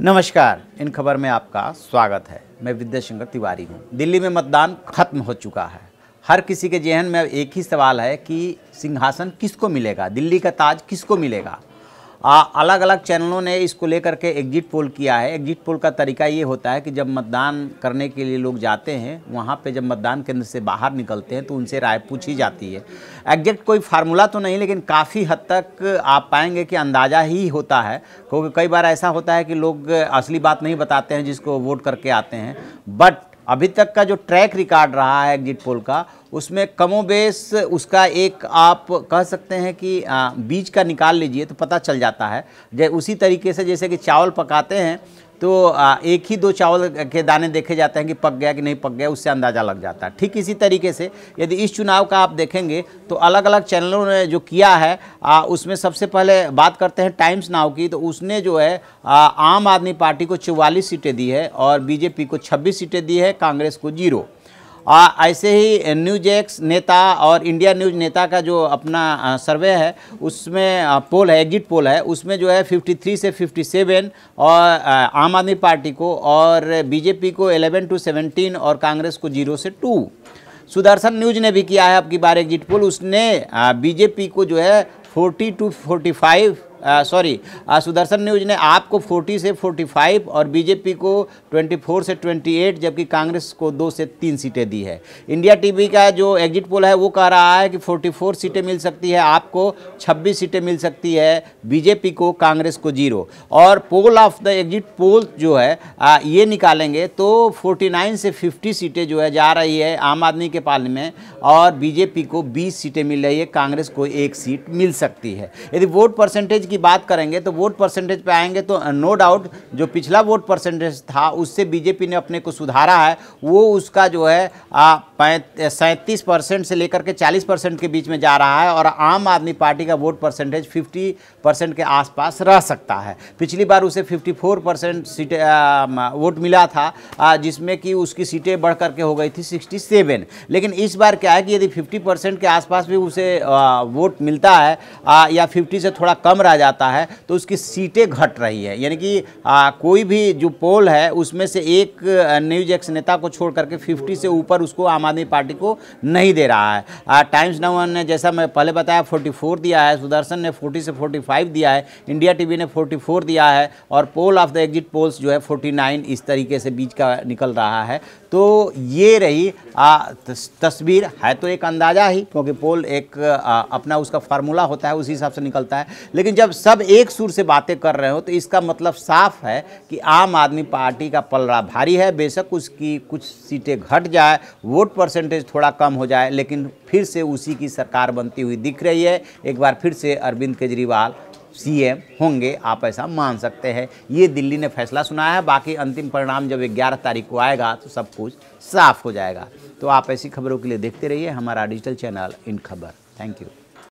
नमस्कार इन खबर में आपका स्वागत है मैं विद्याशंकर तिवारी हूँ दिल्ली में मतदान खत्म हो चुका है हर किसी के जहन में एक ही सवाल है कि सिंहासन किसको मिलेगा दिल्ली का ताज किसको मिलेगा अलग अलग चैनलों ने इसको लेकर के एग्जिट पोल किया है एग्जिट पोल का तरीका ये होता है कि जब मतदान करने के लिए लोग जाते हैं वहाँ पे जब मतदान केंद्र से बाहर निकलते हैं तो उनसे राय पूछी जाती है एग्जैक्ट कोई फार्मूला तो नहीं लेकिन काफ़ी हद तक आप पाएंगे कि अंदाज़ा ही होता है क्योंकि कई बार ऐसा होता है कि लोग असली बात नहीं बताते हैं जिसको वोट करके आते हैं बट अभी तक का जो ट्रैक रिकॉर्ड रहा है एग्जिट पोल का उसमें कमोबेश उसका एक आप कह सकते हैं कि बीज का निकाल लीजिए तो पता चल जाता है जै उसी तरीके से जैसे कि चावल पकाते हैं तो एक ही दो चावल के दाने देखे जाते हैं कि पक गया कि नहीं पक गया उससे अंदाज़ा लग जाता है ठीक इसी तरीके से यदि इस चुनाव का आप देखेंगे तो अलग अलग चैनलों ने जो किया है आ, उसमें सबसे पहले बात करते हैं टाइम्स नाव की तो उसने जो है आ, आम आदमी पार्टी को चौवालीस सीटें दी है और बीजेपी को छब्बीस सीटें दी है कांग्रेस को जीरो आ, ऐसे ही न्यूज एक्स नेता और इंडिया न्यूज नेता का जो अपना सर्वे है उसमें पोल है एग्जिट पोल है उसमें जो है 53 से 57 और आम आदमी पार्टी को और बीजेपी को 11 टू 17 और कांग्रेस को जीरो से टू सुदर्शन न्यूज ने भी किया है अब की बार एग्जिट पोल उसने बीजेपी को जो है 40 टू 45 सॉरी सुदर्शन न्यूज ने आपको 40 से 45 और बीजेपी को 24 से 28 जबकि कांग्रेस को दो से तीन सीटें दी है इंडिया टीवी का जो एग्जिट पोल है वो कह रहा है कि 44 सीटें मिल सकती है आपको 26 सीटें मिल सकती है बीजेपी को कांग्रेस को जीरो और poll of the exit poll जो है आ, ये निकालेंगे तो 49 से 50 सीटें जो है जा रही है आम आदमी के पाल में और बीजेपी को बीस सीटें मिल रही है कांग्रेस को एक सीट मिल सकती है यदि वोट परसेंटेज की की बात करेंगे तो वोट परसेंटेज पे आएंगे तो नो डाउट जो पिछला वोट परसेंटेज था उससे बीजेपी ने अपने को सुधारा है वो उसका जो है सैंतीस परसेंट से लेकर के चालीस परसेंट के बीच में जा रहा है और आम आदमी पार्टी का वोट परसेंटेज फिफ्टी परसेंट के आसपास रह सकता है पिछली बार उसे fifty four percent seat vote मिला था जिसमें कि उसकी सीटें बढ़ करके हो गई थी सिक्सटी सेवन लेकिन इस बार क्या है कि यदि फिफ्टी परसेंट के आसपास भी उसे वोट मिलता है या फिफ्टी से थोड़ा कम रह जाता है तो उसकी सीटें घट रही है यानी कि आ, कोई भी जो पोल है उसमें से एक न्यूज एक्स नेता को छोड़ करके 50 से ऊपर उसको आम आदमी पार्टी को नहीं दे रहा है टाइम्स नाउ ने जैसा मैं पहले बताया 44 दिया है सुदर्शन ने 40 से 45 दिया है इंडिया टीवी ने 44 दिया है और poll of the exit polls जो है 49 इस तरीके से बीच का निकल रहा है तो ये रही आ, तस्वीर है तो एक अंदाज़ा ही क्योंकि पोल एक आ, अपना उसका फार्मूला होता है उसी हिसाब से निकलता है लेकिन जब सब एक सुर से बातें कर रहे हो तो इसका मतलब साफ है कि आम आदमी पार्टी का पलड़ा भारी है बेशक उसकी कुछ सीटें घट जाए वोट परसेंटेज थोड़ा कम हो जाए लेकिन फिर से उसी की सरकार बनती हुई दिख रही है एक बार फिर से अरविंद केजरीवाल सीएम होंगे आप ऐसा मान सकते हैं ये दिल्ली ने फैसला सुनाया है बाकी अंतिम परिणाम जब ग्यारह तारीख को आएगा तो सब कुछ साफ हो जाएगा तो आप ऐसी खबरों के लिए देखते रहिए हमारा डिजिटल चैनल इन खबर थैंक यू